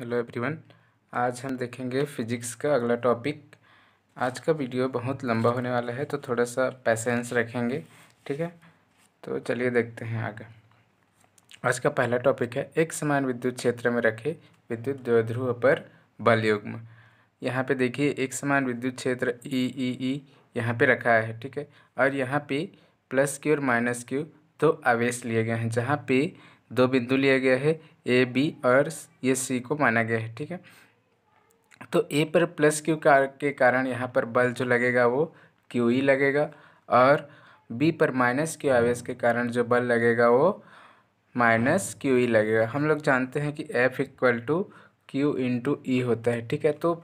hello everyone आज हम देखेंगे फिजिक्स का अगला टॉपिक आज का वीडियो बहुत लंबा होने वाला है तो थोड़ा सा पैसेंस रखेंगे ठीक है तो चलिए देखते हैं आगे आज का पहला टॉपिक है एक समान विद्युत क्षेत्र में रखे विद्युत द्वध्रुव पर बल युग्म यहाँ पे देखिए एक समान विद्युत क्षेत्र ई ई ई यहाँ पर रखा है ठीक है और यहाँ पे प्लस क्यू और माइनस क्यू दो आवेश लिए गए हैं जहाँ पे दो बिंदु लिया गया है ए बी और ये सी को माना गया है ठीक है तो ए पर प्लस क्यू कार के कारण यहाँ पर बल जो लगेगा वो क्यू ई e लगेगा और बी पर माइनस क्यू आवेश के कारण जो बल लगेगा वो माइनस क्यू ई लगेगा हम लोग जानते हैं कि F equal to Q into E होता है ठीक है तो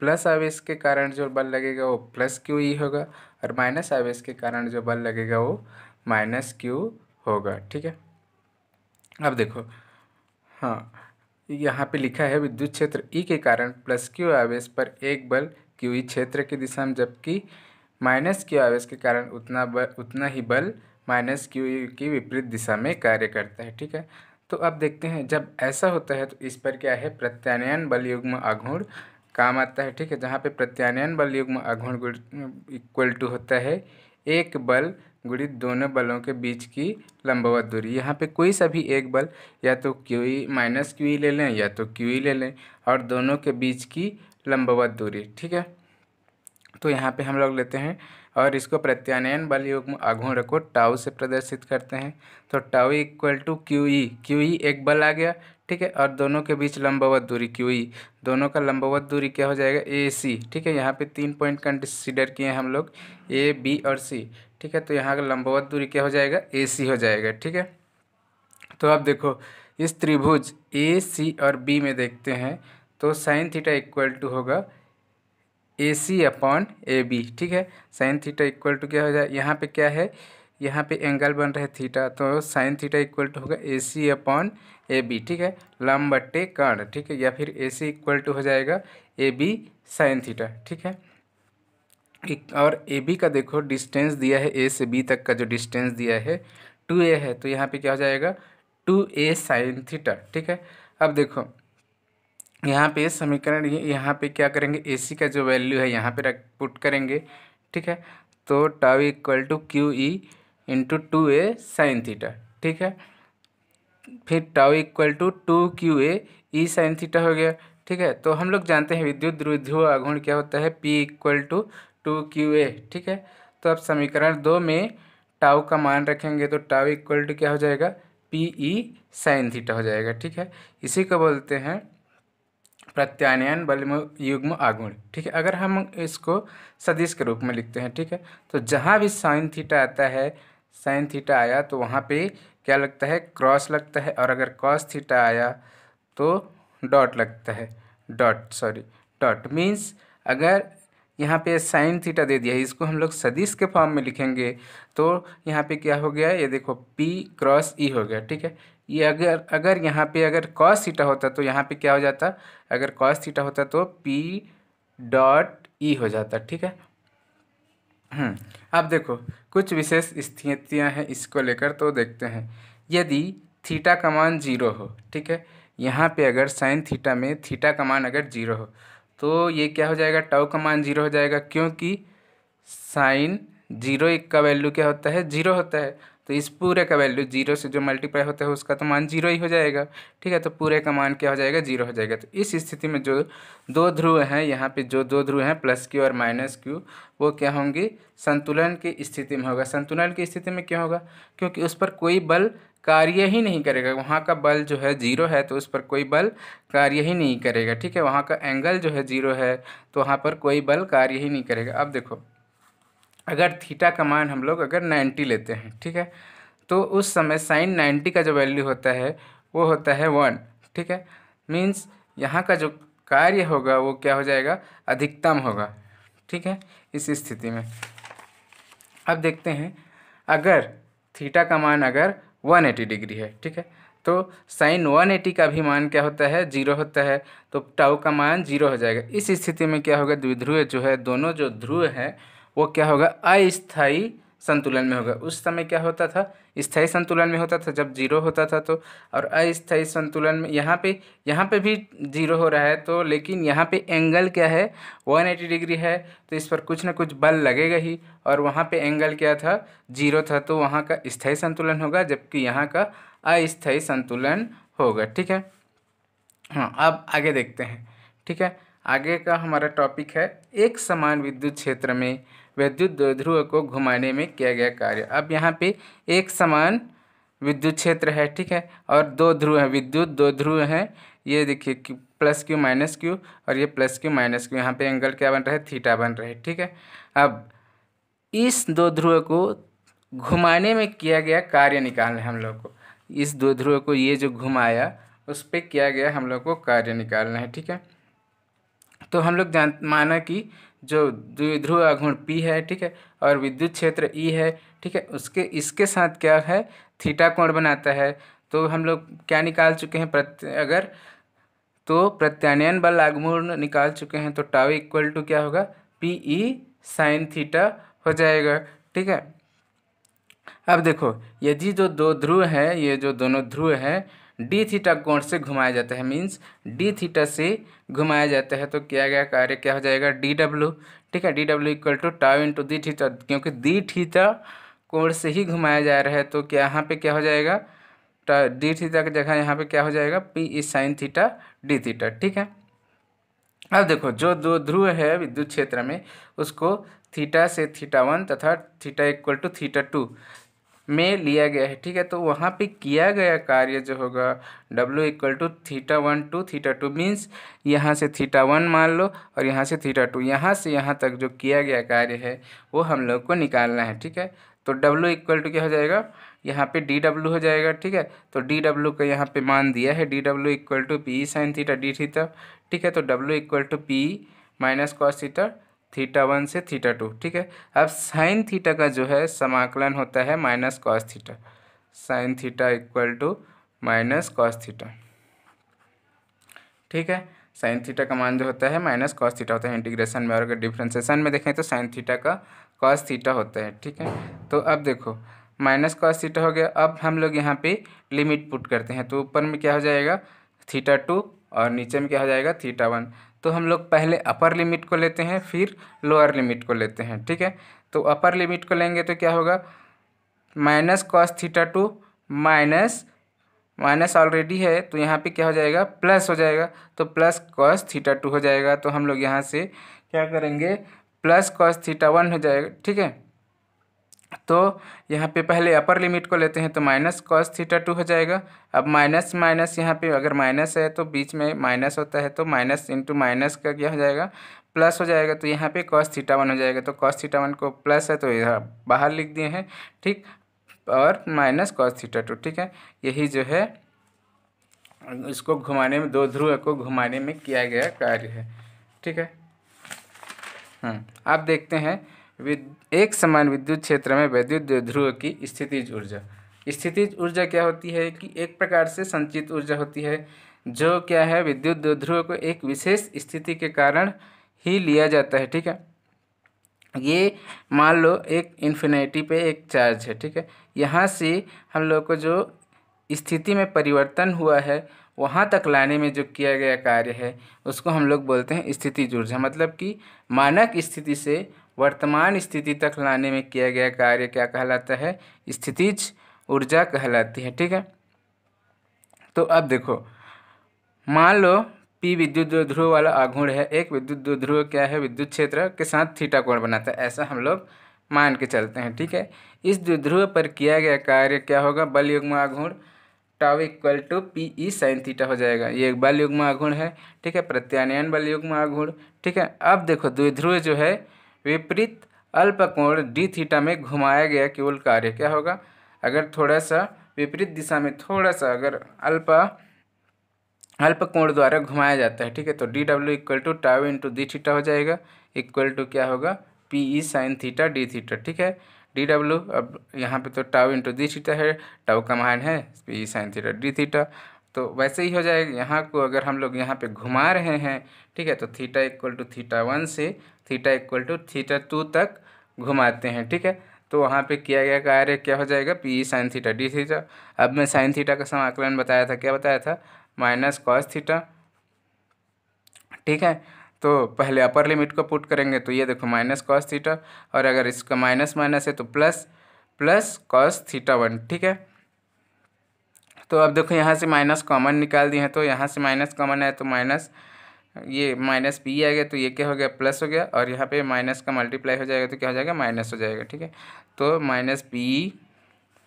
प्लस आवेश के कारण जो बल लगेगा वो प्लस क्यू ई होगा और माइनस आवेश के कारण जो बल लगेगा वो माइनस क्यू होगा ठीक है अब देखो हाँ यहाँ पे लिखा है विद्युत क्षेत्र ई e के कारण प्लस क्यू आवेश पर एक बल क्यू ई e क्षेत्र की दिशा में जबकि माइनस क्यू आवेश के कारण उतना बल उतना ही बल माइनस क्यू ई की विपरीत दिशा में कार्य करता है ठीक है तो अब देखते हैं जब ऐसा होता है तो इस पर क्या है प्रत्यानयन बल युग्म अघूर्ण काम आता है ठीक है जहाँ पे प्रत्यानयन बल युग्म अघूर्ण इक्वल टू होता है एक बल गुणित दोनों बलों के बीच की लंबवत दूरी यहाँ पे कोई सा भी एक बल या तो Q E minus Q E ले लें या तो क्यू ई e ले लें और दोनों के बीच की लंबवत दूरी ठीक है तो यहाँ पे हम लोग लेते हैं और इसको प्रत्यानयन बल युग्म आघूर्ण को टाउ से प्रदर्शित करते हैं तो tau equal to Q E Q E एक बल आ गया ठीक है और दोनों के बीच लंबवत दूरी क्यू ई दोनों का लंबवत दूरी क्या हो जाएगा ए सी ठीक है यहाँ पे तीन पॉइंट कंसिडर किए हैं हम लोग ए बी और सी ठीक है तो यहाँ का लंबवत दूरी क्या हो जाएगा ए सी हो जाएगा ठीक है तो आप देखो इस त्रिभुज ए सी और बी में देखते हैं तो साइन थीटा इक्वल टू होगा ए सी अपॉन ए बी ठीक है साइन थीटा इक्वल टू क्या हो जाए यहाँ पे क्या है यहाँ पे एंगल बन रहा है थीटा तो साइन थीटा इक्वल टू होगा ए सी अपॉन ए बी ठीक है लम बट्टे कर्ण ठीक है या फिर ए सी इक्वल टू हो जाएगा ए बी साइन थीटा ठीक है और ए बी का देखो डिस्टेंस दिया है ए से बी तक का जो डिस्टेंस दिया है टू ए है तो यहाँ पे क्या हो जाएगा टू ए साइन थीटा ठीक है अब देखो यहाँ पे समीकरण ये यहाँ पे क्या करेंगे ए सी का जो वैल्यू है यहाँ पे रख पुट करेंगे ठीक है तो tau equal to Q E into two A sine theta ठीक है फिर tau equal to two Q A E sine theta हो गया ठीक है तो हम लोग जानते हैं विद्युत द्विध्रुव आघूर्ण क्या होता है P equal to two Q A ठीक है तो अब समीकरण दो में टाउ का मान रखेंगे तो टाउ इक्वल टू क्या हो जाएगा पी ई साइन थीटा हो जाएगा ठीक है इसी को बोलते हैं प्रत्यान्वयन बल युग्म आगुण ठीक है अगर हम इसको सदिश के रूप में लिखते हैं ठीक है तो जहाँ भी साइन थीटा आता है साइन थीटा आया तो वहाँ पे क्या लगता है क्रॉस लगता है और अगर कॉस थीटा आया तो डॉट लगता है डॉट सॉरी डॉट मीन्स अगर यहाँ पे साइन थीटा दे दिया है इसको हम लोग सदिश के फॉर्म में लिखेंगे तो यहाँ पे क्या हो गया ये देखो पी क्रॉस ई हो गया ठीक है ये अगर अगर यहाँ पे अगर कॉस थीटा होता तो यहाँ पे क्या हो जाता अगर कॉस थीटा होता तो पी डॉट ई हो जाता ठीक है हम्म, अब देखो कुछ विशेष स्थितियाँ हैं इसको लेकर तो देखते हैं यदि थीटा का मान जीरो हो ठीक है यहाँ पे अगर साइन थीटा में थीटा का मान अगर जीरो हो तो ये क्या हो जाएगा टाउ का मान जीरो हो जाएगा क्योंकि साइन जीरो का वैल्यू क्या होता है जीरो होता है तो इस पूरे का वैल्यू जीरो से जो मल्टीप्लाई होता है उसका तो मान जीरो ही हो जाएगा ठीक है तो पूरे का मान क्या हो जाएगा जीरो हो जाएगा तो इस स्थिति में जो दो ध्रुव हैं यहाँ पे जो दो ध्रुव हैं प्लस क्यू और माइनस क्यू वो क्या होंगे संतुलन की स्थिति में होगा संतुलन की स्थिति में क्या होगा क्योंकि उस पर कोई बल कार्य ही नहीं करेगा वहाँ का बल जो है जीरो है तो उस पर कोई बल कार्य ही नहीं करेगा ठीक है वहाँ का एंगल जो है जीरो है तो वहाँ पर कोई बल कार्य ही नहीं करेगा अब देखो अगर थीटा का मान हम लोग अगर नाइन्टी लेते हैं ठीक है तो उस समय साइन नाइन्टी का जो वैल्यू होता है वो होता है वन ठीक है मीन्स यहाँ का जो कार्य होगा वो क्या हो जाएगा अधिकतम होगा ठीक है इस स्थिति में अब देखते हैं अगर थीटा का मान अगर 180 डिग्री है ठीक है तो साइन 180 का भी मान क्या होता है जीरो होता है तो टाउ का मान जीरो हो जाएगा इस स्थिति में क्या होगा द्विध्रुव जो है दोनों जो ध्रुव है वो क्या होगा अस्थाई संतुलन में होगा उस समय क्या होता था स्थायी संतुलन में होता था जब जीरो होता था तो और अस्थायी संतुलन में यहाँ पे यहाँ पे भी जीरो हो रहा है तो लेकिन यहाँ पे एंगल क्या है वन एटी डिग्री है तो इस पर कुछ ना कुछ बल लगेगा ही और वहाँ पे एंगल क्या था जीरो था तो वहाँ का स्थायी संतुलन होगा जबकि यहाँ का अस्थायी संतुलन होगा ठीक है हाँ अब आगे देखते हैं ठीक है आगे का हमारा टॉपिक है एक समान विद्युत क्षेत्र में विद्युत ध्रुव को घुमाने में किया गया कार्य अब यहाँ पे एक समान विद्युत क्षेत्र है ठीक है और दो ध्रुव हैं विद्युत दो ध्रुव हैं ये देखिए प्लस क्यू माइनस क्यू और ये प्लस क्यू माइनस क्यू यहाँ पे एंगल क्या बन रहा है थीटा बन रहा है ठीक है अब इस दो ध्रुव को घुमाने में किया गया कार्य निकालना है हम लोग को इस दो ध्रुव को ये जो घुमाया उस पर किया गया हम लोग को कार्य निकालना है ठीक है तो हम लोग जान माना कि जो द्विध्रुव आघूर्ण पी है ठीक है और विद्युत क्षेत्र ई e है ठीक है उसके इसके साथ क्या है थीटा कोण बनाता है तो हम लोग क्या निकाल चुके हैं प्रत्य अगर तो प्रत्यानयन बल आगमूर्ण निकाल चुके हैं तो टाव इक्वल टू क्या होगा पी ई साइन थीटा हो जाएगा ठीक है अब देखो यदि जो दो ध्रुव हैं ये जो दोनों ध्रुव हैं डी थीटा कोण से घुमाया जाता है मीन्स डी थीटा से घुमाया जाता है तो किया गया कार्य क्या हो जाएगा डी डब्ल्यू ठीक है D W equal to tau into D theta क्योंकि डी थीटा कोण से ही घुमाया जा रहा है तो क्या यहाँ पे क्या हो जाएगा डी थीटा की जगह यहाँ पे क्या हो जाएगा P E sine theta D theta ठीक है अब देखो जो दो ध्रुव है विद्युत क्षेत्र में उसको थीटा से थीटा वन तथा theta equal to theta two में लिया गया है ठीक है तो वहाँ पे किया गया कार्य जो होगा W equal to theta one to theta two means यहाँ से थीटा वन मान लो और यहाँ से थीटा टू यहाँ से यहाँ तक जो किया गया कार्य है वो हम लोग को निकालना है ठीक है तो W इक्वल टू क्या हो जाएगा यहाँ पे डी डब्ल्यू हो जाएगा ठीक है तो डी डब्ल्यू का यहाँ पे मान दिया है D W equal to P sine theta D theta ठीक है तो W equal to P minus cos theta theta one से थीटा टू ठीक है अब साइन थीटा का जो है समाकलन होता है minus cos theta sine theta equal to minus cos theta ठीक है साइन थीटा का मान जो होता है माइनस कॉस थीटा होता है इंटीग्रेशन में और अगर डिफ्रेंसेशन में देखें तो साइन थीटा का कॉस थीटा होता है ठीक है तो अब देखो माइनस कॉस थीटा हो गया अब हम लोग यहाँ पे लिमिट पुट करते हैं तो ऊपर में क्या हो जाएगा थीटा टू और नीचे में क्या हो जाएगा थीटा वन तो हम लोग पहले अपर लिमिट को लेते हैं फिर लोअर लिमिट को लेते हैं ठीक है तो अपर लिमिट को लेंगे तो क्या होगा minus cos theta two minus minus already है तो यहाँ पे क्या हो जाएगा प्लस हो जाएगा तो प्लस कॉस थीटा टू हो जाएगा तो हम लोग यहाँ से क्या करेंगे प्लस कॉस थीटा वन हो जाएगा ठीक है तो यहाँ पे पहले अपर लिमिट को लेते हैं तो माइनस कॉस थीटा टू हो जाएगा अब माइनस माइनस यहाँ पे अगर माइनस है तो बीच में माइनस होता है तो माइनस इंटू माइनस का क्या हो जाएगा प्लस हो जाएगा तो यहाँ पे कॉस थीटा वन हो जाएगा तो कॉस थीटा वन को प्लस है तो इधर बाहर लिख दिए हैं ठीक और माइनस कॉस थीटा टू ठीक है यही जो है इसको घुमाने में दो ध्रुव को घुमाने में किया गया कार्य है ठीक है हाँ आप देखते हैं एक समान विद्युत क्षेत्र में वैद्युत ध्रुव की स्थितिज ऊर्जा स्थितिज ऊर्जा क्या होती है कि एक प्रकार से संचित ऊर्जा होती है जो क्या है विद्युत ध्रुव को एक विशेष स्थिति के कारण ही लिया जाता है ठीक है ये मान लो एक इन्फिनेटी पे एक चार्ज है ठीक है यहाँ से हम लोग को जो स्थिति में परिवर्तन हुआ है वहाँ तक लाने में जो किया गया कार्य है उसको हम लोग बोलते हैं स्थिति ऊर्जा मतलब कि मानक स्थिति से वर्तमान स्थिति तक लाने में किया गया कार्य क्या कहलाता है स्थितिज ऊर्जा कहलाती है ठीक है तो अब देखो मान लो पी विद्युत ध्रुव वाला आघूर्ण है एक विद्युत ध्रुव क्या है विद्युत क्षेत्र के साथ थीटा कोण बनाता है ऐसा हम लोग मान के चलते हैं ठीक है इस ध्रुव पर किया गया कार्य क्या होगा बल युग्म आघूर्ण tau equal to P E sine theta हो जाएगा ये एक बल युग्म आघूर्ण है ठीक है प्रत्यानयन बल युग्म आघूर्ण ठीक है अब देखो द्विध्रुव जो है विपरीत अल्पकोण डी थीटा में घुमाया गया केवल कार्य क्या होगा अगर थोड़ा सा विपरीत दिशा में थोड़ा सा अगर अल्प अल्पकोण द्वारा घुमाया जाता है ठीक है तो D W equal to tau into D theta हो जाएगा इक्वल टू क्या होगा P E sine theta D theta ठीक है डी डब्ल्यू अब यहाँ पे तो टाव इंटू डी थीटा है टाव का मान है P E sine theta D theta तो वैसे ही हो जाएगा यहाँ को अगर हम लोग यहाँ पे घुमा रहे हैं ठीक है तो theta equal to theta one से theta equal to theta two तक घुमाते हैं ठीक है तो वहाँ पे किया गया कार्य क्या हो जाएगा P E sine theta D theta अब मैं साइन थीटा का समाकलन बताया था क्या बताया था माइनस कॉस थीटा ठीक है तो पहले अपर लिमिट को पुट करेंगे तो ये देखो माइनस कॉस थीटा और अगर इसका माइनस माइनस है तो plus plus cos theta one ठीक है तो अब देखो यहाँ से माइनस कॉमन निकाल दिए हैं तो यहाँ से माइनस कॉमन है तो माइनस ये माइनस बी आ गया तो ये क्या हो गया प्लस हो गया और यहाँ पे माइनस का मल्टीप्लाई हो जाएगा तो क्या हो जाएगा माइनस हो जाएगा ठीक है तो माइनस बी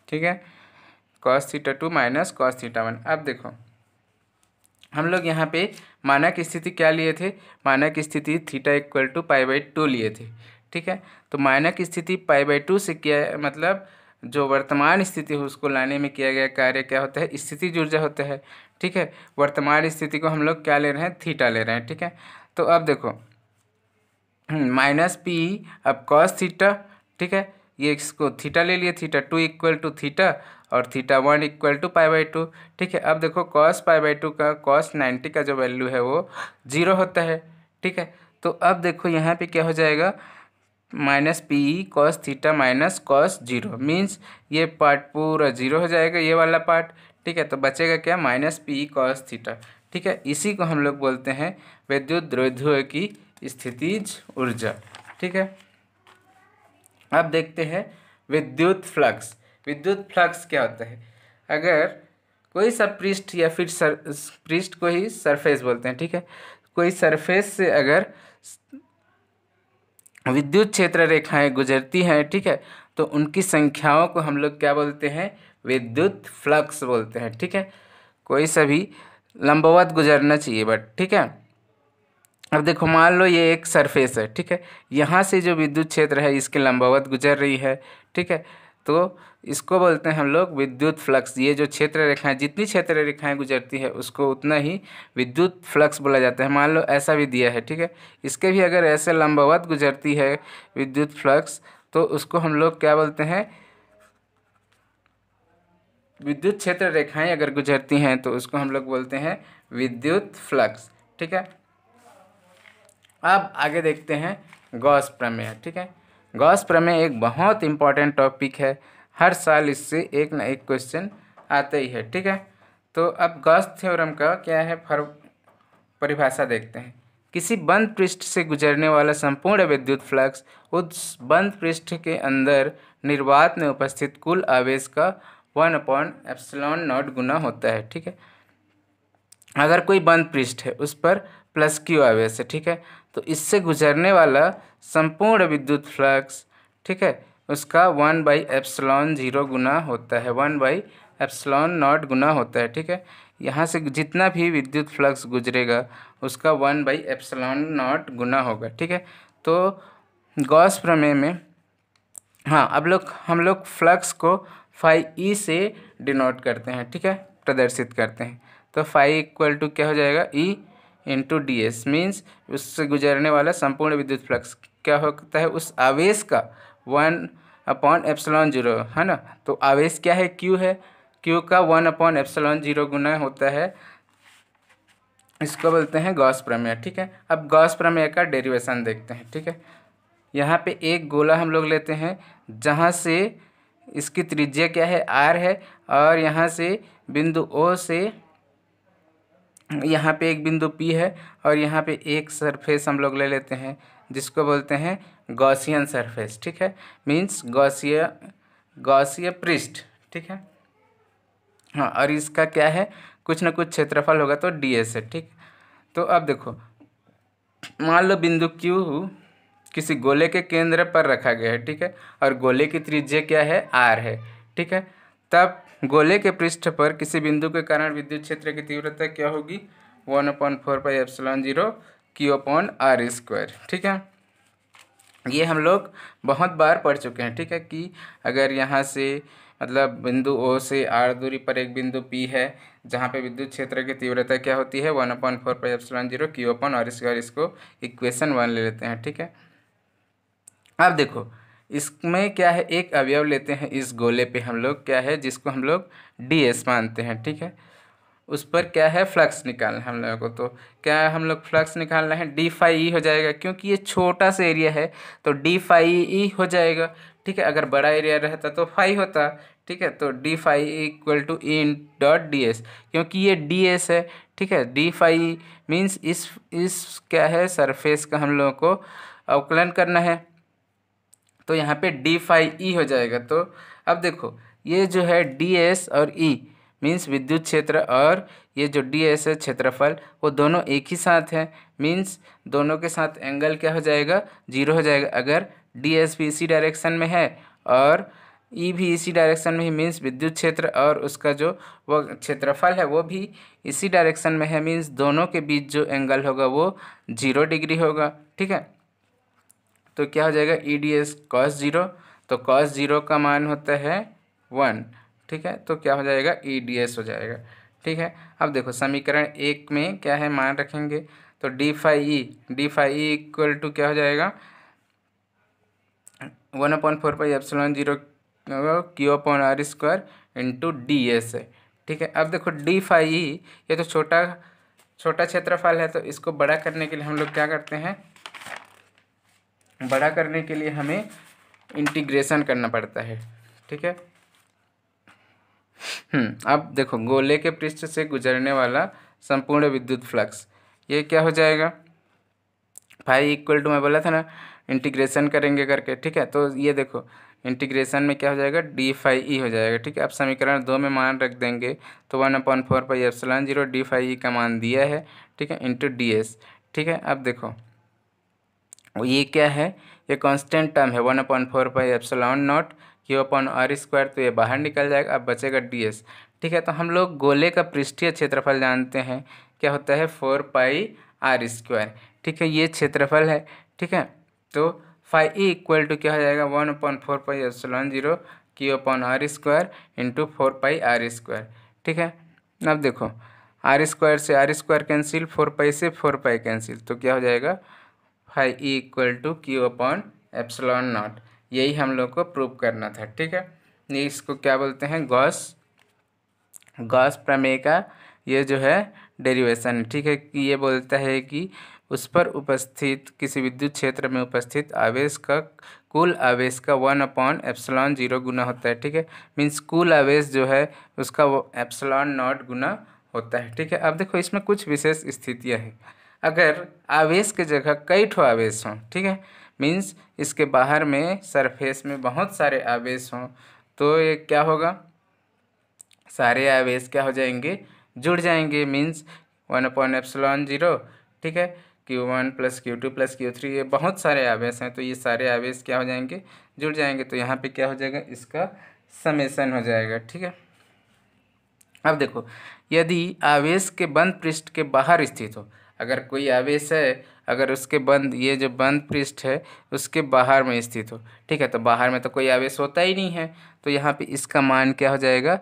ठीक है cos theta two minus cos theta one अब देखो हम लोग यहाँ पे मानक स्थिति क्या लिए थे मानक स्थिति theta equal to pi by two लिए थे ठीक है तो मानक स्थिति पाई बाई टू से किया मतलब जो वर्तमान स्थिति है उसको लाने में किया गया कार्य क्या होता है स्थिति ऊर्जा होता है ठीक है वर्तमान स्थिति को हम लोग क्या ले रहे हैं थीटा ले रहे हैं ठीक है तो अब देखो हम्म, माइनस पी अब कॉस थीटा ठीक है ये इसको थीटा ले लिए theta two equal to theta और theta one equal to pi by two ठीक है अब देखो कॉस पाई बाई टू का कॉस नाइन्टी का जो वैल्यू है वो जीरो होता है ठीक है तो अब देखो यहाँ पे क्या हो जाएगा minus P cos theta minus cos zero means ये पार्ट पूरा जीरो हो जाएगा ये वाला पार्ट ठीक है तो बचेगा क्या माइनस पी कॉस थीटा ठीक है इसी को हम लोग बोलते हैं विद्युत द्रोध की स्थितिज ऊर्जा ठीक है अब देखते हैं विद्युत फ्लक्स विद्युत फ्लक्स क्या होता है अगर कोई सा पृष्ठ या फिर सर पृष्ठ को ही सरफेस बोलते हैं ठीक है कोई सरफेस से अगर विद्युत क्षेत्र रेखाएं गुजरती हैं ठीक है तो उनकी संख्याओं को हम लोग क्या बोलते हैं विद्युत फ्लक्स बोलते हैं ठीक है कोई सा भी लंबवत गुजरना चाहिए बट ठीक है अब देखो मान लो ये एक सरफेस है ठीक है यहाँ से जो विद्युत क्षेत्र है इसके लंबवत गुजर रही है ठीक है तो इसको बोलते हैं हम लोग विद्युत फ्लक्स ये जो क्षेत्र रेखाएं जितनी क्षेत्र रेखाएं गुजरती है उसको उतना ही विद्युत फ्लक्स बोला जाता है मान लो ऐसा भी दिया है ठीक है इसके भी अगर ऐसे लंबवत गुजरती है विद्युत फ्लक्स तो उसको हम लोग क्या बोलते हैं विद्युत क्षेत्र रेखाएं अगर गुजरती हैं तो उसको हम लोग बोलते हैं विद्युत फ्लक्स ठीक है अब आगे देखते हैं गौस प्रमेय ठीक है गौस प्रमेय एक बहुत इंपॉर्टेंट टॉपिक है हर साल इससे एक ना एक क्वेश्चन आता ही है ठीक है तो अब गॉस थ्योरम का क्या है फर परिभाषा देखते हैं किसी बंद पृष्ठ से गुजरने वाला संपूर्ण विद्युत फ्लक्स उस बंद पृष्ठ के अंदर निर्वात में उपस्थित कुल आवेश का वन अपॉन एप्सलॉन नॉट गुना होता है ठीक है अगर कोई बंद पृष्ठ है उस पर प्लस क्यू आवेश है ठीक है तो इससे गुजरने वाला संपूर्ण विद्युत फ्लक्स ठीक है उसका वन बाई एप्सलॉन जीरो गुना होता है वन बाई एप्सलॉन नॉट गुना होता है ठीक है यहाँ से जितना भी विद्युत फ्लक्स गुजरेगा उसका वन बाई एप्सलॉन नॉट गुना होगा ठीक है तो गॉस प्रमेय में हाँ अब लोग हम लोग फ्लक्स को फाइव ई e से डिनोट करते हैं ठीक है प्रदर्शित करते हैं तो फाइव इक्वल टू क्या हो जाएगा E into D S means उससे गुजरने वाला संपूर्ण विद्युत फ्लक्स क्या होता है उस आवेश का वन अपॉन एप्सलॉन जीरो है ना तो आवेश क्या है क्यू है क्यू का वन अपॉन एप्सलॉन जीरो गुना होता है इसको बोलते हैं गॉस प्रमेय ठीक है अब गॉस प्रमेय का डेरिवेशन देखते हैं ठीक है यहाँ पे एक गोला हम लोग लेते हैं जहाँ से इसकी त्रिज्या क्या है आर है और यहाँ से बिंदु ओ से यहाँ पे एक बिंदु पी है और यहाँ पे एक सरफेस हम लोग ले लेते हैं जिसको बोलते हैं गौसियन सरफेस ठीक है मींस गौसिय गौसिय पृष्ठ ठीक है हाँ और इसका क्या है कुछ ना कुछ क्षेत्रफल होगा तो डी एस है ठीक तो अब देखो मान लो बिंदु क्यू किसी गोले के केंद्र पर रखा गया है ठीक है और गोले की त्रिज्या क्या है आर है ठीक है तब गोले के पृष्ठ पर किसी बिंदु के कारण विद्युत क्षेत्र की तीव्रता क्या होगी one upon four pi epsilon zero की अपॉन आर स्क्वायर ठीक है ये हम लोग बहुत बार पढ़ चुके हैं ठीक है कि अगर यहाँ से मतलब बिंदु ओ से आर दूरी पर एक बिंदु पी है जहाँ पे विद्युत क्षेत्र की तीव्रता क्या होती है one upon four pi epsilon zero की अपॉन और स्क्वायर इसको इक्वेशन वन ले लेते हैं ठीक है अब देखो इसमें क्या है एक अवयव लेते हैं इस गोले पे हम लोग क्या है जिसको हम लोग डी एस मानते हैं ठीक है उस पर क्या है फ्लक्स निकालना है हम लोगों को तो क्या है हम लोग फ्लक्स निकालना है डी फाई ई हो जाएगा क्योंकि ये छोटा सा एरिया है तो डी फाई ई हो जाएगा ठीक है अगर बड़ा एरिया रहता तो फाई होता ठीक है तो D phi equal to E dot D S क्योंकि ये डी एस है ठीक है डी फाई मीन्स इस इस क्या है सरफेस का हम लोगों को अवकलन करना है तो यहाँ पे डी फाइव ई हो जाएगा तो अब देखो ये जो है डी एस और ई e मीन्स विद्युत क्षेत्र और ये जो डी एस है क्षेत्रफल वो दोनों एक ही साथ हैं मीन्स दोनों के साथ एंगल क्या हो जाएगा जीरो हो जाएगा अगर डी एस भी इसी डायरेक्शन में है और ई e भी इसी डायरेक्शन में ही मीन्स विद्युत क्षेत्र और उसका जो वो क्षेत्रफल है वो भी इसी डायरेक्शन में है मीन्स दोनों के बीच जो एंगल होगा वो जीरो डिग्री होगा ठीक है तो क्या हो जाएगा E D S cos zero तो कॉस ज़ीरो का मान होता है वन ठीक है तो क्या हो जाएगा ई डी एस हो जाएगा ठीक है अब देखो समीकरण एक में क्या है मान रखेंगे तो D phi E D phi E equal to क्या हो जाएगा one upon four pi epsilon zero Q upon R square into D S है ठीक है अब देखो डी फाई ई ये तो छोटा छोटा क्षेत्रफल है तो इसको बड़ा करने के लिए हम लोग क्या करते हैं बड़ा करने के लिए हमें इंटीग्रेशन करना पड़ता है ठीक है हम्म, अब देखो गोले के पृष्ठ से गुजरने वाला संपूर्ण विद्युत फ्लक्स ये क्या हो जाएगा फाइव इक्वल टू मैं बोला था ना इंटीग्रेशन करेंगे करके ठीक है तो ये देखो इंटीग्रेशन में क्या हो जाएगा डी फाइव ई हो जाएगा ठीक है अब समीकरण दो में मान रख देंगे तो one upon four pi epsilon zero D phi E का मान दिया है ठीक है इंटू डी एस ठीक है अब देखो और ये क्या है ये कांस्टेंट टर्म है one upon four by epsilon naught Q upon R square तो ये बाहर निकल जाएगा अब बचेगा डी एस ठीक है तो हम लोग गोले का पृष्ठीय क्षेत्रफल जानते हैं क्या होता है फोर पाई आर स्क्वायर ठीक है ये क्षेत्रफल है ठीक है तो फाइव ई इक्वल टू क्या हो जाएगा one upon four pi epsilon zero Q upon R square into four pi R square ठीक है अब देखो आर स्क्वायर से R square cancel four pi से फोर पाई कैंसिल तो क्या हो जाएगा phi E equal to Q upon epsilon naught यही हम लोग को प्रूव करना था ठीक है ये इसको क्या बोलते हैं गॉस गॉस प्रमेय का ये जो है डेरिवेशन ठीक है कि ये बोलता है कि उस पर उपस्थित किसी विद्युत क्षेत्र में उपस्थित आवेश का कुल आवेश का वन अपॉन एप्सलॉन जीरो गुना होता है ठीक है मीन्स कुल आवेश जो है उसका वो एप्सलॉन नॉट गुना होता है ठीक है अब देखो इसमें कुछ विशेष स्थितियाँ हैं अगर आवेश के जगह कई ठो आवेश हों ठीक है मीन्स इसके बाहर में सरफेस में बहुत सारे आवेश हों तो ये क्या होगा सारे आवेश क्या हो जाएंगे जुड़ जाएंगे means one upon epsilon zero ठीक है Q one plus Q two plus Q three ये बहुत सारे आवेश हैं तो ये सारे आवेश क्या हो जाएंगे जुड़ जाएंगे तो यहाँ पे क्या हो जाएगा इसका समेसन हो जाएगा ठीक है अब देखो यदि आवेश के बंद पृष्ठ के बाहर स्थित हो अगर कोई आवेश है अगर उसके बंद ये जो बंद पृष्ठ है उसके बाहर में स्थित हो ठीक है तो बाहर में तो कोई आवेश होता ही नहीं है तो यहाँ पे इसका मान क्या हो जाएगा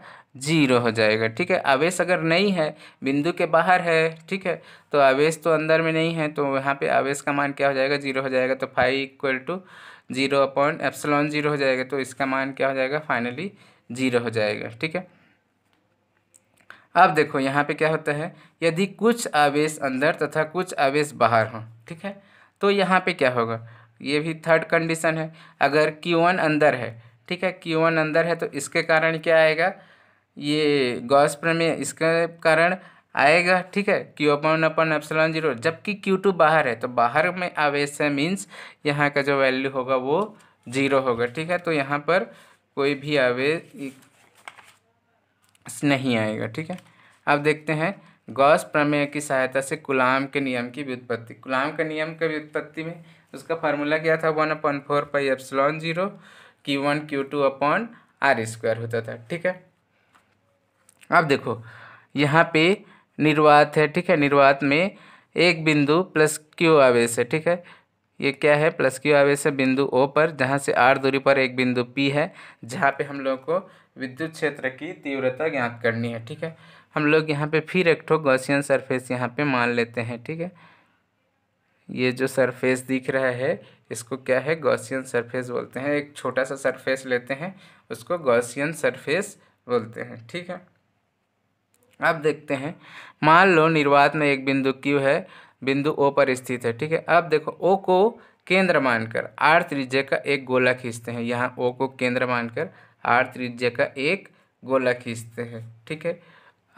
जीरो हो जाएगा ठीक है आवेश अगर नहीं है बिंदु के बाहर है ठीक है तो आवेश तो अंदर में नहीं है तो यहाँ पे आवेश का मान क्या हो जाएगा जीरो हो जाएगा तो phi equal to zero upon epsilon zero हो जाएगा तो इसका मान क्या हो जाएगा फाइनली जीरो हो जाएगा ठीक है अब देखो यहाँ पे क्या होता है यदि कुछ आवेश अंदर तथा कुछ आवेश बाहर हों ठीक है तो यहाँ पे क्या होगा ये भी थर्ड कंडीशन है अगर Q1 अंदर है ठीक है Q1 अंदर है तो इसके कारण क्या आएगा ये गॉस प्रमेय इसके कारण आएगा ठीक है Q upon upon epsilon zero जबकि क्यू टू बाहर है तो बाहर में आवेश है मीन्स यहाँ का जो वैल्यू होगा वो जीरो होगा ठीक है तो यहाँ पर कोई भी आवेश नहीं आएगा ठीक है अब देखते हैं गौस प्रमेय की सहायता से गुलाम के नियम की व्युत्पत्ति गुलाम के नियम के व्युत्पत्ति में उसका फार्मूला क्या था one upon four pi epsilon zero की one Q two upon R square होता था ठीक है अब देखो यहाँ पे निर्वात है ठीक है निर्वात में एक बिंदु प्लस क्यू आवेश है ठीक है ये क्या है प्लस क्यू आवेश है बिंदु ओ पर जहाँ से आर दूरी पर एक बिंदु पी है जहाँ पे हम लोगों को विद्युत क्षेत्र की तीव्रता ज्ञात करनी है ठीक है हम लोग यहाँ पे फिर एक ठो गॉसियन सरफेस यहाँ पे मान लेते हैं ठीक है ये जो सरफेस दिख रहा है इसको क्या है गॉसियन सरफेस बोलते हैं एक छोटा सा सरफेस लेते हैं उसको गॉसियन सरफेस बोलते हैं ठीक है अब देखते हैं मान लो निर्वात में एक बिंदु क्यू है बिंदु ओ पर स्थित है ठीक है अब देखो ओ को केंद्र मानकर आर त्रिज्य का एक गोला खींचते हैं यहाँ ओ को केंद्र मानकर आर त्रिज्या का एक गोला खींचते हैं ठीक है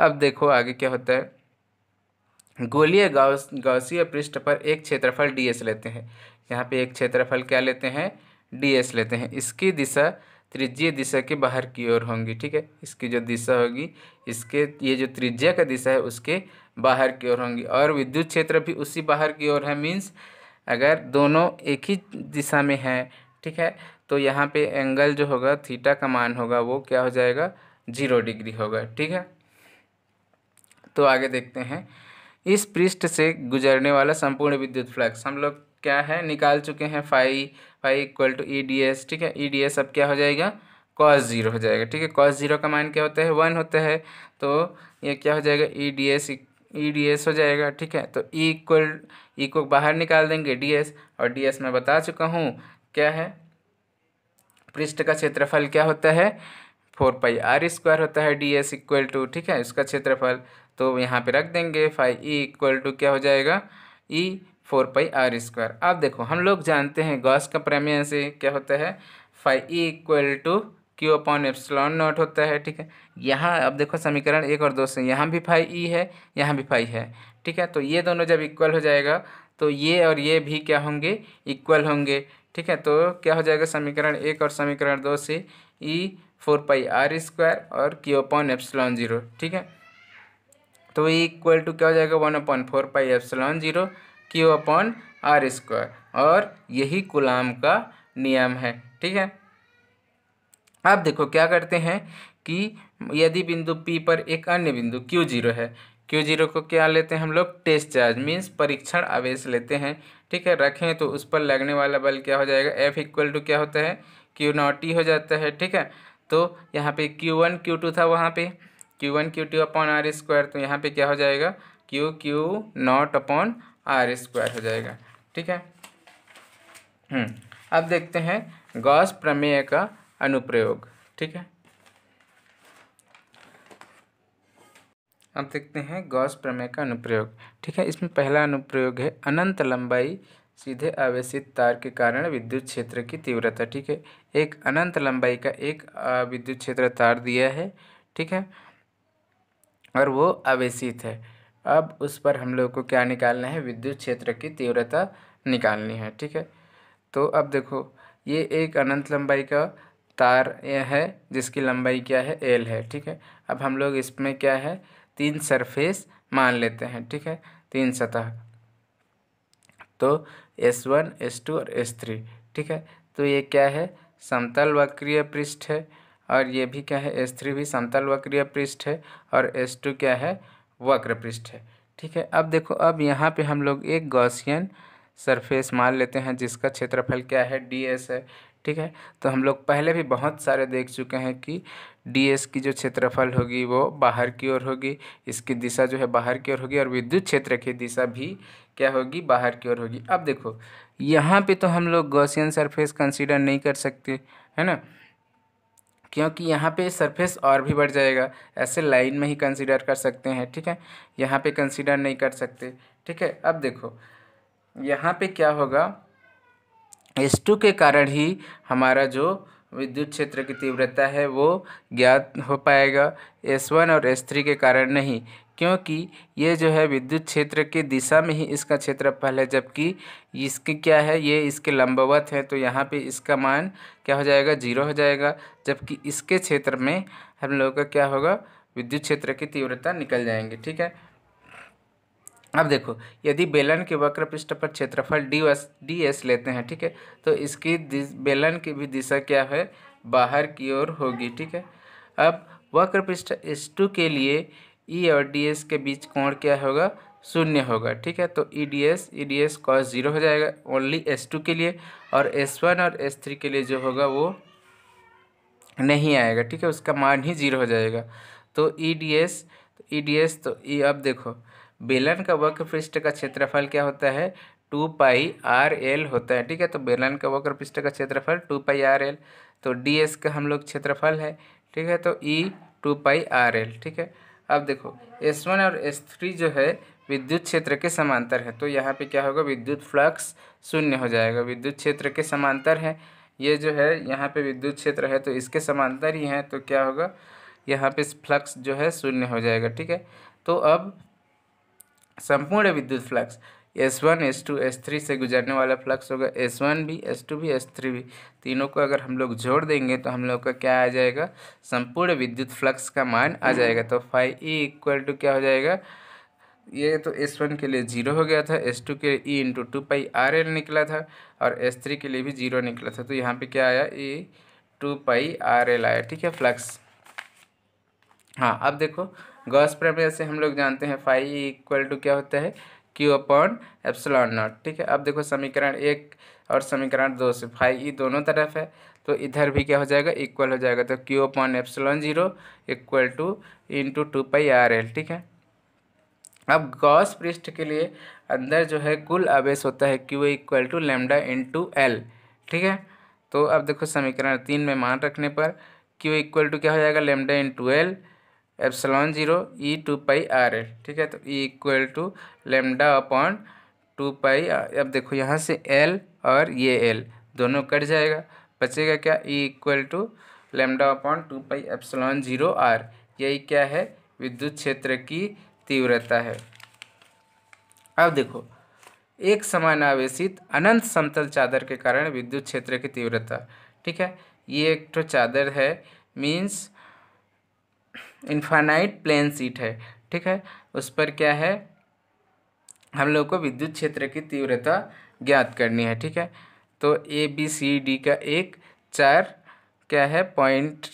अब देखो आगे क्या होता है गोलीय गौस गौसीय पृष्ठ पर एक क्षेत्रफल एस लेते हैं यहाँ पे एक क्षेत्रफल क्या लेते हैं एस लेते हैं इसकी दिशा त्रिज्य दिशा के बाहर की ओर होंगी ठीक है इसकी जो दिशा होगी इसके ये जो त्रिज्या का दिशा है उसके बाहर की ओर होंगी और विद्युत क्षेत्र भी उसी बाहर की ओर है मीन्स अगर दोनों एक ही दिशा में हैं ठीक है तो यहाँ पे एंगल जो होगा थीटा का मान होगा वो क्या हो जाएगा जीरो डिग्री होगा ठीक है तो आगे देखते हैं इस पृष्ठ से गुजरने वाला संपूर्ण विद्युत फ्लक्स हम लोग क्या है निकाल चुके हैं phi phi equal to E D S ठीक है ई डी एस अब क्या हो जाएगा कॉस ज़ीरो हो जाएगा ठीक है कॉस ज़ीरो का मान क्या होता है वन होता है तो ये क्या हो जाएगा E D S E D S हो जाएगा ठीक है तो ई इक्वल ई को बाहर निकाल देंगे डी एस और डी एस मैं बता चुका हूँ क्या है पृष्ठ का क्षेत्रफल क्या होता है फोर पाई आर स्क्वायर होता है डी एस इक्वल टू ठीक है इसका क्षेत्रफल तो यहाँ पे रख देंगे फाइव ई इक्वल टू क्या हो जाएगा E four pi R square अब देखो हम लोग जानते हैं गॉस का प्रमेय से क्या होता है phi E equal to Q upon epsilon naught होता है ठीक है यहाँ अब देखो समीकरण एक और दो से यहाँ भी फाइव ई है यहाँ भी फाइव है ठीक है तो ये दोनों जब इक्वल हो जाएगा तो ये और ये भी क्या होंगे इक्वल होंगे ठीक है तो क्या हो जाएगा समीकरण एक और समीकरण दो से E four pi R square और की अपॉन एप्सलॉन जीरो ठीक है तो ई इक्वल टू क्या हो जाएगा one upon four pi epsilon zero Q upon R square और यही गुलाम का नियम है ठीक है आप देखो क्या करते हैं कि यदि बिंदु पी पर एक अन्य बिंदु क्यू जीरो है क्यू जीरो को क्या लेते हैं हम लोग टेस्ट चार्ज मीन्स परीक्षण आवेश लेते हैं ठीक है रखें तो उस पर लगने वाला बल क्या हो जाएगा एफ इक्वल टू क्या होता है क्यू नॉट ई हो जाता है ठीक है तो यहाँ पे क्यू वन क्यू टू था वहाँ पे Q one Q two upon R square तो यहाँ पे क्या हो जाएगा Q Q naught upon R square हो जाएगा ठीक है हम्म, अब देखते हैं गॉस प्रमेय का अनुप्रयोग ठीक है अब देखते हैं गॉस प्रमेय का अनुप्रयोग ठीक है इसमें पहला अनुप्रयोग है अनंत लंबाई सीधे आवेशित तार के कारण विद्युत क्षेत्र की तीव्रता ठीक है एक अनंत लंबाई का एक विद्युत क्षेत्र तार दिया है ठीक है और वो आवेशित है अब उस पर हम लोग को क्या निकालना है विद्युत क्षेत्र की तीव्रता निकालनी है ठीक है तो अब देखो ये एक अनंत लंबाई का तार है जिसकी लंबाई क्या है एल है ठीक है अब हम लोग इसमें क्या है तीन सरफेस मान लेते हैं ठीक है तीन सतह तो एस वन एस टू और एस थ्री ठीक है तो ये क्या है समतल वक्रीय पृष्ठ है और ये भी क्या है एस थ्री भी समतल वक्रीय पृष्ठ है और एस टू क्या है वक्र पृष्ठ है ठीक है अब देखो अब यहाँ पे हम लोग एक गॉसियन सरफेस मान लेते हैं जिसका क्षेत्रफल क्या है डी एस है ठीक है तो हम लोग पहले भी बहुत सारे देख चुके हैं कि डीएस की जो क्षेत्रफल होगी वो बाहर की ओर होगी इसकी दिशा जो है बाहर की ओर होगी और विद्युत क्षेत्र की दिशा भी क्या होगी बाहर की ओर होगी अब देखो यहाँ पे तो हम लोग गौसियन सरफेस कंसीडर नहीं कर सकते है ना क्योंकि यहाँ पे सरफेस और भी बढ़ जाएगा ऐसे लाइन में ही कंसीडर कर सकते हैं ठीक है यहाँ पर कंसिडर नहीं कर सकते ठीक है अब देखो यहाँ पर क्या होगा एस टू के कारण ही हमारा जो विद्युत क्षेत्र की तीव्रता है वो ज्ञात हो पाएगा एस वन और एस थ्री के कारण नहीं क्योंकि ये जो है विद्युत क्षेत्र के दिशा में ही इसका क्षेत्रफल है जबकि इसके क्या है ये इसके लंबवत है तो यहाँ पे इसका मान क्या हो जाएगा जीरो हो जाएगा जबकि इसके क्षेत्र में हम लोगों का क्या होगा विद्युत क्षेत्र की तीव्रता निकल जाएंगे ठीक है अब देखो यदि बेलन के वक्र पृष्ठ पर क्षेत्रफल डी एस डी एस लेते हैं ठीक है तो इसकी बेलन की भी दिशा क्या है बाहर की ओर होगी ठीक है अब वक्र पृष्ठ एस टू के लिए ई और डी एस के बीच कोण क्या होगा शून्य होगा ठीक है तो E D S E D S cos zero हो जाएगा ओनली एस टू के लिए और एस वन और एस थ्री के लिए जो होगा वो नहीं आएगा ठीक है उसका मान ही जीरो हो जाएगा तो E D S E D S तो ई अब देखो बेलन का वक्र पृष्ठ का क्षेत्रफल क्या होता है टू पाई आर एल होता है ठीक है तो बेलन का वक्र पृष्ठ का क्षेत्रफल टू पाई आर एल तो डी एस का हम लोग क्षेत्रफल है ठीक है तो E two pi R L ठीक है अब देखो एस वन और एस थ्री जो है विद्युत क्षेत्र के समांतर है तो यहाँ पे क्या होगा विद्युत फ्लक्स शून्य हो जाएगा विद्युत क्षेत्र के समांतर है ये जो है यहाँ पे विद्युत क्षेत्र है तो इसके समांतर ही है तो क्या होगा यहाँ पे फ्लक्स जो है शून्य हो जाएगा ठीक है तो अब संपूर्ण विद्युत flux S one S two S three से गुजरने वाला फ्लक्स होगा एस वन भी एस टू भी एस थ्री भी तीनों को अगर हम लोग जोड़ देंगे तो हम लोग का क्या आ जाएगा संपूर्ण विद्युत फ्लक्स का मान आ जाएगा तो फाइव ई इक्वल टू क्या हो जाएगा ये तो एस वन के लिए जीरो हो गया था एस टू के लिए E into two pi R L निकला था और एस थ्री के लिए भी जीरो निकला था तो यहाँ पे क्या आया E two pi R L आया ठीक है फ्लक्स हाँ अब देखो गॉस प्रमेय से हम लोग जानते हैं फाइव इक्वल टू क्या होता है क्यू अपॉन एप्सलॉन नॉट ठीक है अब देखो समीकरण एक और समीकरण दो से फाइव ई दोनों तरफ है तो इधर भी क्या हो जाएगा इक्वल हो जाएगा तो Q upon epsilon zero equal to into two pi R L ठीक है अब गॉस पृष्ठ के लिए अंदर जो है कुल आवेश होता है Q equal to lambda into L ठीक है तो अब देखो समीकरण तीन में मान रखने पर क्यू इक्वल टू क्या हो जाएगा lambda into L epsilon zero E two pi R है ठीक है तो E equal to lambda upon two pi अब देखो यहाँ से एल और ये एल दोनों कट जाएगा बचेगा क्या E equal to lambda upon two pi epsilon zero R यही क्या है विद्युत क्षेत्र की तीव्रता है अब देखो एक समान आवेशित अनंत समतल चादर के कारण विद्युत क्षेत्र की तीव्रता ठीक है ये एक तो चादर है मीन्स इन्फानाइट प्लेन सीट है ठीक है उस पर क्या है हम लोग को विद्युत क्षेत्र की तीव्रता ज्ञात करनी है ठीक है तो ए बी सी डी का एक चार क्या है पॉइंट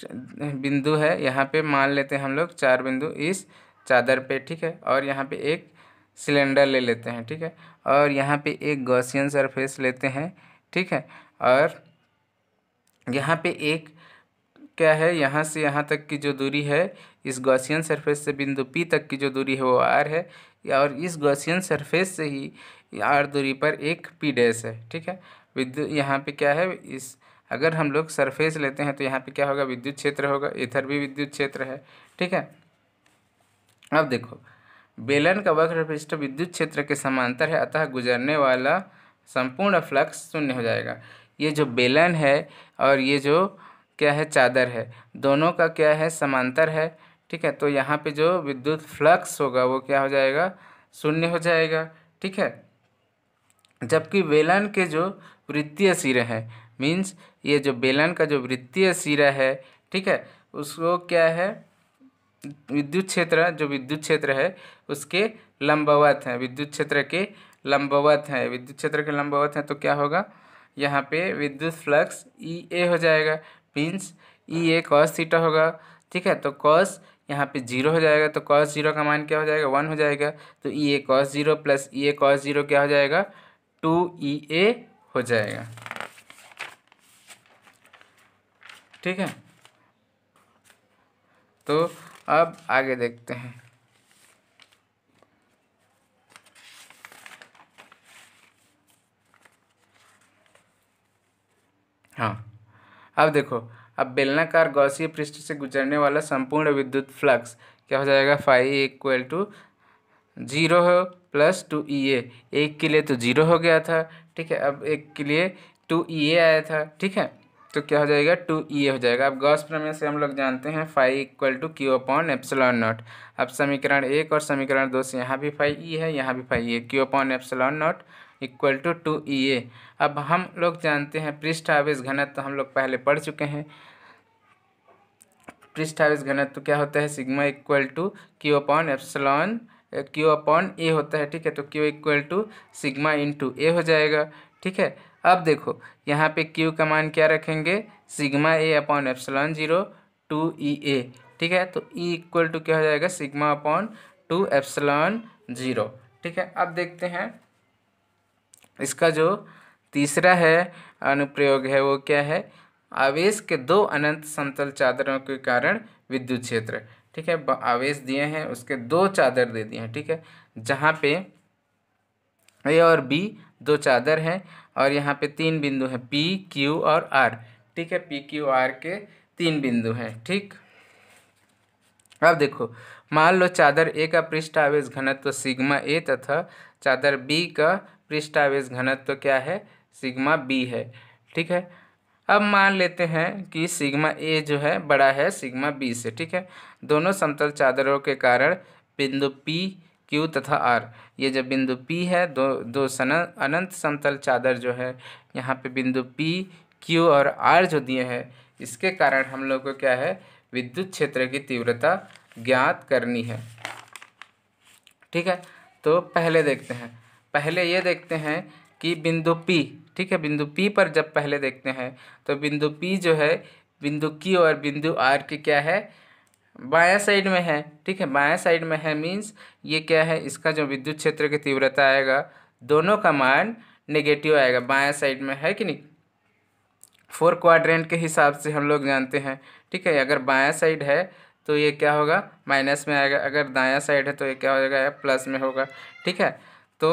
बिंदु है यहाँ पे मान लेते हैं हम लोग चार बिंदु इस चादर पे ठीक है और यहाँ पे एक सिलेंडर ले लेते हैं ठीक है और यहाँ पे एक गॉसियन सरफेस लेते हैं ठीक है और यहाँ पे एक क्या है यहाँ से यहाँ तक की जो दूरी है इस गॉसियन सरफेस से बिंदु पी तक की जो दूरी है वो आर है और इस गॉसियन सरफेस से ही आर दूरी पर एक पी डैस है ठीक है विद्युत यहाँ पे क्या है इस अगर हम लोग सरफेस लेते हैं तो यहाँ पे क्या होगा विद्युत क्षेत्र होगा इधर भी विद्युत क्षेत्र है ठीक है अब देखो बेलन का वक्र पृष्ठ विद्युत क्षेत्र के समांतर है अतः गुजरने वाला संपूर्ण फ्लक्स शून्य हो जाएगा ये जो बेलन है और ये जो क्या है चादर है दोनों का क्या है समांतर है ठीक है तो यहाँ पे जो विद्युत फ्लक्स होगा वो क्या हो जाएगा शून्य हो जाएगा ठीक है जबकि बेलन के जो वृत्तीय सिरे हैं मीन्स ये जो बेलन का जो वृत्तीय सिरा है ठीक है उसको क्या है विद्युत क्षेत्र जो विद्युत क्षेत्र है उसके लंबवत हैं विद्युत क्षेत्र के लंबवत हैं विद्युत क्षेत्र के लंबवत हैं तो क्या होगा यहाँ पे विद्युत फ्लक्स ई e ए हो जाएगा means E A cos theta होगा ठीक है तो कॉस यहाँ पे जीरो हो जाएगा तो कॉस जीरो का मान क्या हो जाएगा वन हो जाएगा तो E A cos zero plus E A cos zero क्या हो जाएगा टू ई e ए हो जाएगा ठीक है तो अब आगे देखते हैं हाँ अब देखो अब बेलनाकार गौसीय पृष्ठ से गुजरने वाला संपूर्ण विद्युत फ्लक्स क्या हो जाएगा phi equal to zero plus two E A एक के लिए तो जीरो हो गया था ठीक है अब एक के लिए टू ई ए आया था ठीक है तो क्या हो जाएगा टू ई ए हो जाएगा अब गॉस प्रमेय से हम लोग जानते हैं phi equal to Q upon epsilon naught अब समीकरण एक और समीकरण दो से यहाँ भी फाइव ई है यहाँ भी फाइव ई है Q upon epsilon naught equal to two E A अब हम लोग जानते हैं पृष्ठ आवेश घनत्व हम लोग पहले पढ़ चुके हैं पृष्ठ आवेश घनत्व क्या होता है sigma equal to Q upon epsilon Q upon A होता है ठीक है तो Q equal to sigma two A हो जाएगा ठीक है अब देखो यहाँ पे क्यू का मान क्या रखेंगे sigma A upon epsilon zero two E A ठीक है तो ई इक्वल टू क्या हो जाएगा sigma upon two epsilon zero ठीक है अब देखते हैं इसका जो तीसरा है अनुप्रयोग है वो क्या है आवेश के दो अनंत समतल चादरों के कारण विद्युत क्षेत्र ठीक है आवेश दिए हैं उसके दो चादर दे दिए हैं ठीक है जहाँ पे ए और बी दो चादर हैं और यहाँ पे तीन बिंदु हैं पी क्यू और आर ठीक है पी क्यू आर के तीन बिंदु हैं ठीक अब देखो मान लो चादर ए का पृष्ठ आवेश घनत्व सिग्मा ए तथा चादर बी का पृष्ठावेश घनत्व क्या है सिग्मा बी है ठीक है अब मान लेते हैं कि सिग्मा ए जो है बड़ा है सिग्मा बी से ठीक है दोनों समतल चादरों के कारण बिंदु पी क्यू तथा आर ये जब बिंदु पी है दो दो सन अनंत समतल चादर जो है यहाँ पे बिंदु पी क्यू और आर जो दिए हैं इसके कारण हम लोग को क्या है विद्युत क्षेत्र की तीव्रता ज्ञात करनी है ठीक है तो पहले देखते हैं पहले ये देखते हैं कि बिंदु पी ठीक है बिंदु पी पर जब पहले देखते हैं तो बिंदु पी जो है बिंदु की और बिंदु आर की क्या है बाया साइड में है ठीक है बाया साइड में है मींस ये क्या है इसका जो विद्युत क्षेत्र की तीव्रता आएगा दोनों का मान नेगेटिव आएगा बाया साइड में है कि नहीं फोर क्वाड्रेंट के हिसाब से हम लोग जानते हैं ठीक है अगर बाया साइड है तो ये क्या होगा माइनस में आएगा अगर दाया साइड है तो ये क्या हो जाएगा प्लस में होगा ठीक है तो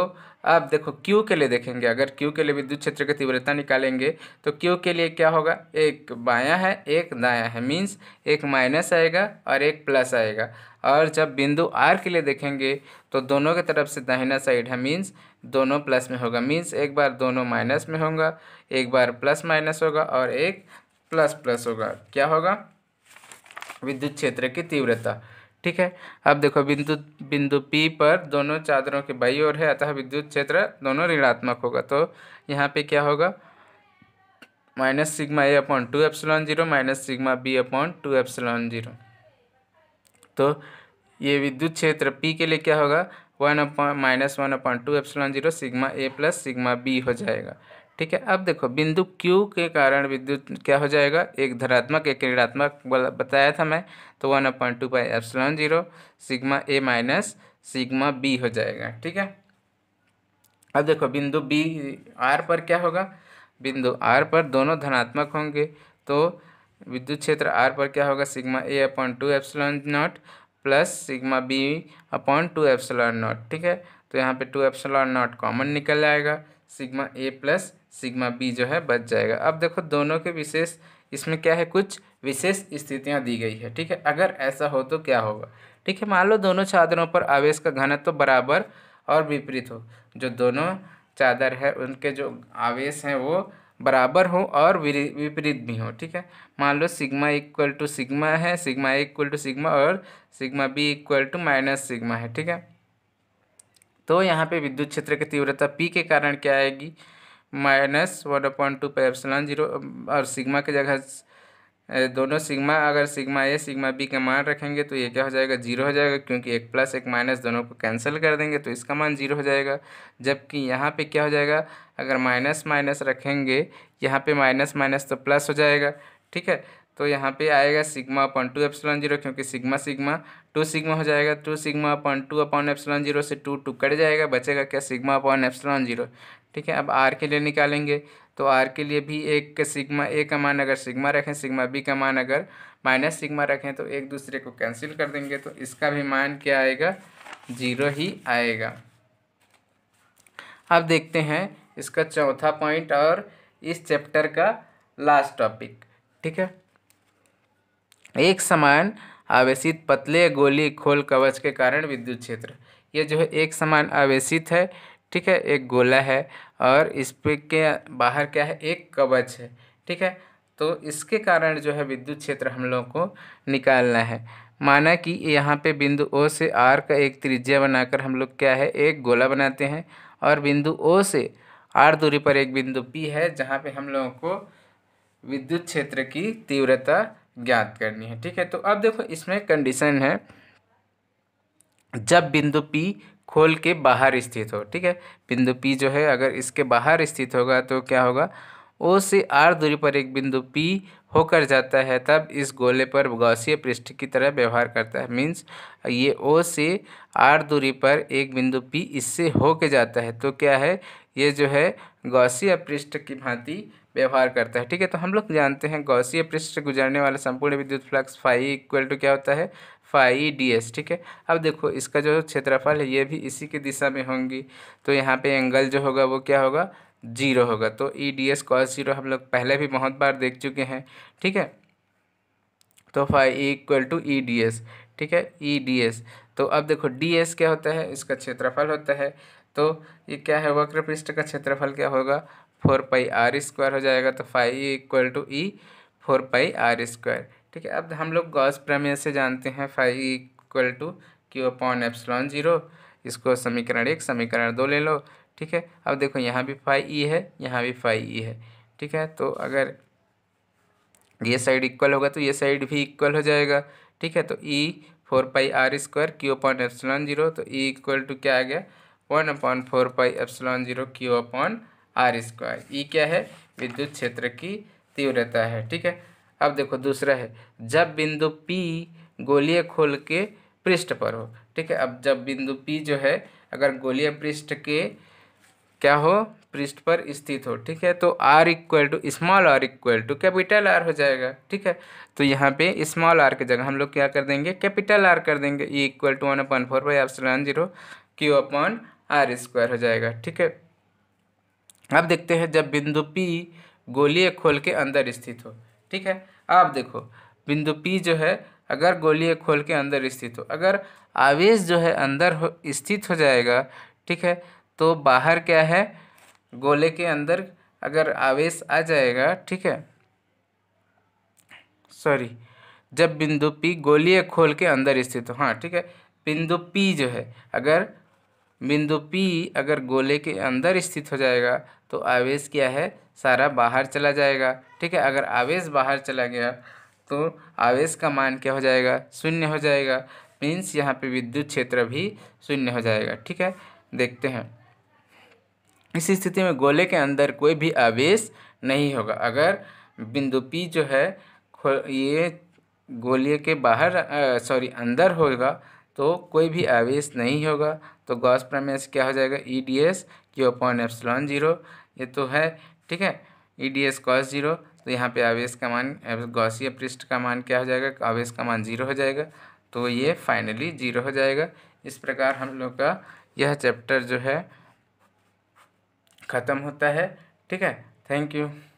अब देखो क्यू के लिए देखेंगे अगर क्यू के लिए विद्युत क्षेत्र की तीव्रता निकालेंगे तो क्यू के लिए क्या होगा एक बायां है एक दायां है मीन्स एक माइनस आएगा और एक प्लस आएगा और जब बिंदु आर के लिए देखेंगे तो दोनों की तरफ से दाहिना साइड है मीन्स दोनों प्लस में होगा मीन्स एक बार दोनों माइनस में होगा एक बार प्लस माइनस होगा और एक प्लस प्लस होगा क्या होगा विद्युत क्षेत्र की तीव्रता ठीक है अब देखो बिंदु बिंदु पी पर दोनों चादरों के बाई ओर है अतः विद्युत क्षेत्र दोनों ऋणात्मक होगा तो यहाँ पे क्या होगा minus sigma A upon two epsilon zero minus sigma B upon two epsilon zero तो ये विद्युत क्षेत्र पी के लिए क्या होगा one upon minus one upon two epsilon zero sigma A plus sigma B हो जाएगा ठीक है अब देखो बिंदु क्यू के कारण विद्युत क्या हो जाएगा एक धनात्मक एक ऋणात्मक बताया था मैं तो one point two by epsilon zero sigma A minus sigma B हो जाएगा ठीक है अब देखो बिंदु बी आर पर क्या होगा बिंदु आर पर दोनों धनात्मक होंगे तो विद्युत क्षेत्र आर पर क्या होगा sigma A upon two epsilon naught plus sigma B upon two epsilon naught ठीक है तो यहाँ पे टू एफ्सलॉन नॉट कॉमन निकल जाएगा sigma A plus sigma B जो है बच जाएगा अब देखो दोनों के विशेष इसमें क्या है कुछ विशेष स्थितियां दी गई है ठीक है अगर ऐसा हो तो क्या होगा ठीक है मान लो दोनों चादरों पर आवेश का घनत्व तो बराबर और विपरीत हो जो दोनों चादर है उनके जो आवेश हैं वो बराबर हो और विपरीत भी हो ठीक है मान लो सिग्मा इक्वल टू सिग्मा है सिग्मा इक्वल टू सिग्मा और sigma B equal to minus sigma है ठीक है तो यहाँ पे विद्युत क्षेत्र की तीव्रता पी के कारण क्या आएगी माइनस वन अपॉइंट टू पर एप्सलॉन जीरो और सिग्मा की जगह दोनों सिग्मा अगर सिग्मा ए सिग्मा बी का मान रखेंगे तो ये क्या हो जाएगा जीरो हो जाएगा क्योंकि एक प्लस एक माइनस दोनों को कैंसिल कर देंगे तो इसका मान जीरो हो जाएगा जबकि यहाँ पे क्या हो जाएगा अगर माइनस माइनस रखेंगे यहाँ पे माइनस माइनस तो प्लस हो जाएगा ठीक है तो यहाँ पे आएगा sigma upon two epsilon zero क्योंकि सिग्मा सिग्मा टू सिग्मा हो जाएगा two sigma upon two upon epsilon zero से टू टू कट जाएगा बचेगा क्या सिग्मा अपॉन एप्सलॉन जीरो ठीक है अब आर के लिए निकालेंगे तो आर के लिए भी एक सिग्मा ए का मान अगर सिग्मा रखें सिग्मा बी का मान अगर माइनस सिग्मा रखें तो एक दूसरे को कैंसिल कर देंगे तो इसका भी मान क्या आएगा जीरो ही आएगा अब देखते हैं इसका चौथा पॉइंट और इस चैप्टर का लास्ट टॉपिक ठीक है एक समान आवेशित पतले गोली खोल कवच के कारण विद्युत क्षेत्र ये जो है एक समान आवेशित है ठीक है एक गोला है और इस पे के बाहर क्या है एक कवच है ठीक है तो इसके कारण जो है विद्युत क्षेत्र हम लोगों को निकालना है माना कि यहाँ पे बिंदु ओ से आर का एक त्रिज्या बनाकर हम लोग क्या है एक गोला बनाते हैं और बिंदु ओ से आर दूरी पर एक बिंदु पी है जहाँ पे हम लोगों को विद्युत क्षेत्र की तीव्रता ज्ञात करनी है ठीक है तो अब देखो इसमें कंडीशन है जब बिंदु पी खोल के बाहर स्थित हो ठीक है बिंदु P जो है अगर इसके बाहर स्थित होगा तो क्या होगा ओ से R दूरी पर एक बिंदु P होकर जाता है तब इस गोले पर गौसीय पृष्ठ की तरह व्यवहार करता है मीन्स ये ओ से R दूरी पर एक बिंदु P इससे होके जाता है तो क्या है ये जो है गौसीय पृष्ठ की भांति व्यवहार करता है ठीक है तो हम लोग जानते हैं गौसीय पृष्ठ गुजरने वाला संपूर्ण विद्युत फ्लक्स फाइव इक्वल टू क्या होता है फाई डी एस ठीक है अब देखो इसका जो क्षेत्रफल है ये भी इसी की दिशा में होंगी तो यहाँ पे एंगल जो होगा वो क्या होगा जीरो होगा तो E D S cos zero हम लोग पहले भी बहुत बार देख चुके हैं ठीक है तो phi equal to E D S ठीक है ई डी एस तो अब देखो डी एस क्या होता है इसका क्षेत्रफल होता है तो ये क्या है वक्र पृष्ठ का क्षेत्रफल क्या होगा फोर पाई आर स्क्वायर हो जाएगा तो phi equal to E four pi R square ठीक है अब हम लोग गॉस प्रमेय से जानते हैं phi equal to Q upon epsilon zero इसको समीकरण एक समीकरण दो ले लो ठीक है अब देखो यहाँ भी फाइव ई है यहाँ भी फाइव ई है ठीक है तो अगर ये साइड इक्वल होगा तो ये साइड भी इक्वल हो जाएगा ठीक है तो E four pi R square Q upon epsilon zero तो ई इक्वल टू क्या आ गया one upon four pi epsilon zero Q upon R square E क्या है विद्युत क्षेत्र की तीव्रता है ठीक है अब देखो दूसरा है जब बिंदु पी गोलीय खोल के पृष्ठ पर हो ठीक है अब जब बिंदु पी जो है अगर गोलीय पृष्ठ के क्या हो पृष्ठ पर स्थित हो ठीक है तो R equal to small R equal to capital R हो जाएगा ठीक है तो यहाँ पे स्मॉल आर की जगह हम लोग क्या कर देंगे कैपिटल आर कर देंगे E equal to one upon four by epsilon zero Q upon R square हो जाएगा ठीक है अब देखते हैं जब बिंदु पी गोलीय खोल के अंदर स्थित हो ठीक है आप देखो बिंदु पी जो है अगर गोलीय खोल के अंदर स्थित हो अगर आवेश जो है अंदर हो स्थित हो जाएगा ठीक है तो बाहर क्या है गोले के अंदर अगर आवेश आ जाएगा ठीक है सॉरी जब बिंदु पी गोलीय खोल के अंदर स्थित हो हाँ ठीक है बिंदु पी जो है अगर बिंदु पी अगर गोले के अंदर स्थित हो जाएगा तो आवेश क्या है सारा बाहर चला जाएगा ठीक है अगर आवेश बाहर चला गया तो आवेश का मान क्या हो जाएगा शून्य हो जाएगा मीन्स यहाँ पे विद्युत क्षेत्र भी शून्य हो जाएगा ठीक है देखते हैं इस स्थिति में गोले के अंदर कोई भी आवेश नहीं होगा अगर बिंदु पी जो है ये गोले के बाहर सॉरी अंदर होगा तो कोई भी आवेश नहीं होगा तो गॉस प्रमेय से क्या हो जाएगा E D S Q upon epsilon zero ये तो है ठीक है E D S cos zero तो यहाँ पे आवेश का मान गौसीय पृष्ठ का मान क्या हो जाएगा आवेश का मान जीरो हो जाएगा तो ये फाइनली जीरो हो जाएगा इस प्रकार हम लोग का यह चैप्टर जो है ख़त्म होता है ठीक है थैंक यू